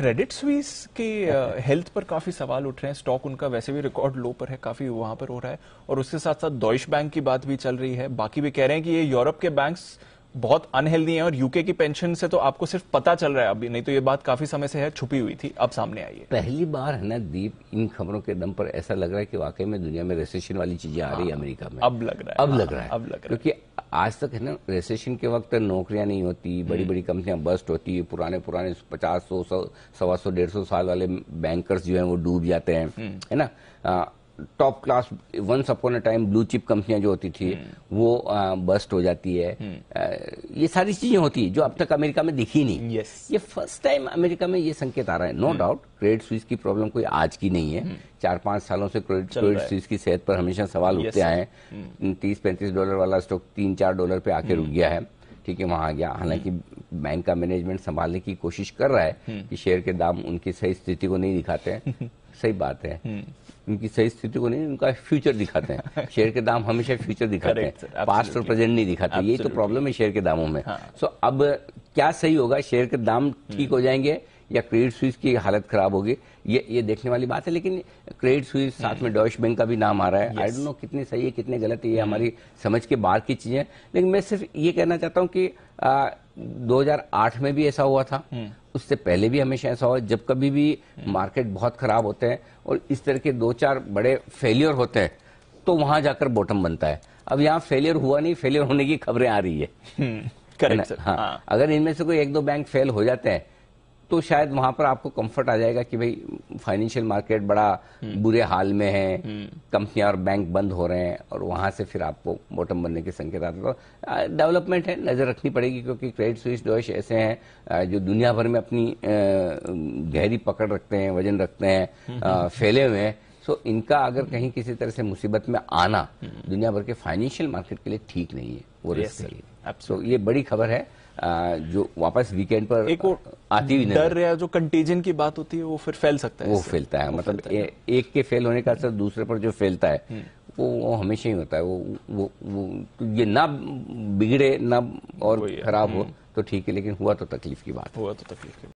Credit Suisse के health uh, पर काफी सवाल उठ रहे हैं स्टॉक उनका वैसे भी रिकॉर्ड लो पर है काफी वहां पर हो रहा है और उसके साथ साथ डॉइश बैंक की बात भी चल रही है बाकी भी कह रहे हैं कि ये यूरोप के बैंक्स बहुत अनहेल्दी है और यूके की पेंशन से तो आपको सिर्फ पता चल रहा है अभी नहीं तो ये बात काफी समय से है छुपी हुई थी अब सामने आई है पहली बार है ना दीप इन खबरों के दम पर ऐसा लग रहा है कि वाकई में दुनिया में रेसेशन वाली चीजें आ रही है हाँ, अमेरिका में अब लग रहा है अब लग हाँ, रहा है अब लग रहा है क्योंकि आज तक है ना रेसेशन के वक्त नौकरियां नहीं होती बड़ी बड़ी कंपनियां बस्ट होती है पुराने पुराने पचास सौ सवा सौ डेढ़ सौ साल वाले बैंकर्स जो है वो डूब जाते हैं हम्म। है ना top class once upon a time blue chip कंपनियां जो होती थी हम्म। वो आ, बस्ट हो जाती है हम्म। आ, ये सारी चीजें होती है जो अब तक अमेरिका में दिखी नहीं yes. ये फर्स्ट टाइम अमेरिका में ये संकेत आ रहा है नो डाउट क्रेडिट स्विच की प्रॉब्लम कोई आज की नहीं है हम्म। चार पांच सालों से क्रेडिट क्रेडिट स्विच की सेहत पर हमेशा सवाल yes. उठते आए हैं तीस पैंतीस डॉलर वाला स्टॉक तीन चार डॉलर पे आके रुक गया है ठीक है वहां आ गया हालांकि बैंक का मैनेजमेंट संभालने की कोशिश कर रहा है हम्म। कि शेयर के दाम उनकी सही स्थिति को नहीं दिखाते हैं हम्म। सही बात है हम्म। उनकी सही स्थिति को नहीं उनका फ्यूचर दिखाते हैं शेयर के दाम हमेशा फ्यूचर दिखाते हैं पास्ट और प्रेजेंट नहीं दिखाते यही तो प्रॉब्लम है शेयर के दामों में सो हाँ। अब क्या सही होगा शेयर के दाम ठीक हो जाएंगे या क्रेडिट स्विस की हालत खराब होगी ये ये देखने वाली बात है लेकिन क्रेडिट स्विस साथ हम्म। में डॉइश बैंक का भी नाम आ रहा है आई डोंट नो कितने सही है कितने गलत है ये हम्म। हमारी समझ के बाहर की चीजें लेकिन मैं सिर्फ ये कहना चाहता हूँ कि आ, 2008 में भी ऐसा हुआ था हम्म। उससे पहले भी हमेशा ऐसा हुआ जब कभी भी मार्केट बहुत खराब होते हैं और इस तरह के दो चार बड़े फेलियर होते हैं तो वहां जाकर बॉटम बनता है अब यहाँ फेलियर हुआ नहीं फेलियर होने की खबरें आ रही है करेक्ट हाँ, हाँ अगर इनमें से कोई एक दो बैंक फेल हो जाते हैं तो शायद वहां पर आपको कंफर्ट आ जाएगा कि भाई फाइनेंशियल मार्केट बड़ा हम्म। बुरे हाल में है कंपनियां हम्म। और बैंक बंद हो रहे हैं और वहां से फिर आपको बॉटम बनने के संकेत आते तो डेवलपमेंट है नजर रखनी पड़ेगी क्योंकि क्रेडिट स्विश दो ऐसे हैं जो दुनिया भर में अपनी गहरी पकड़ रखते हैं वजन रखते हैं हम्म, फैले हुए हैं सो इनका अगर कहीं किसी तरह से मुसीबत में आना दुनिया भर के फाइनेंशियल मार्केट के लिए ठीक नहीं है वो रिस्क है तो ये बड़ी खबर है जो वापस वीकेंड पर एक आती हुई डर या जो कंटेजन की बात होती है वो फिर फैल सकता है वो फैलता है वो मतलब फैलता है। ए, एक के फेल होने का असर दूसरे पर जो फैलता है हम्म। वो, वो हमेशा ही होता है वो वो, वो तो ये ना बिगड़े ना और खराब हो हम्म। तो ठीक है लेकिन हुआ तो तकलीफ की बात हुआ तो तकलीफ की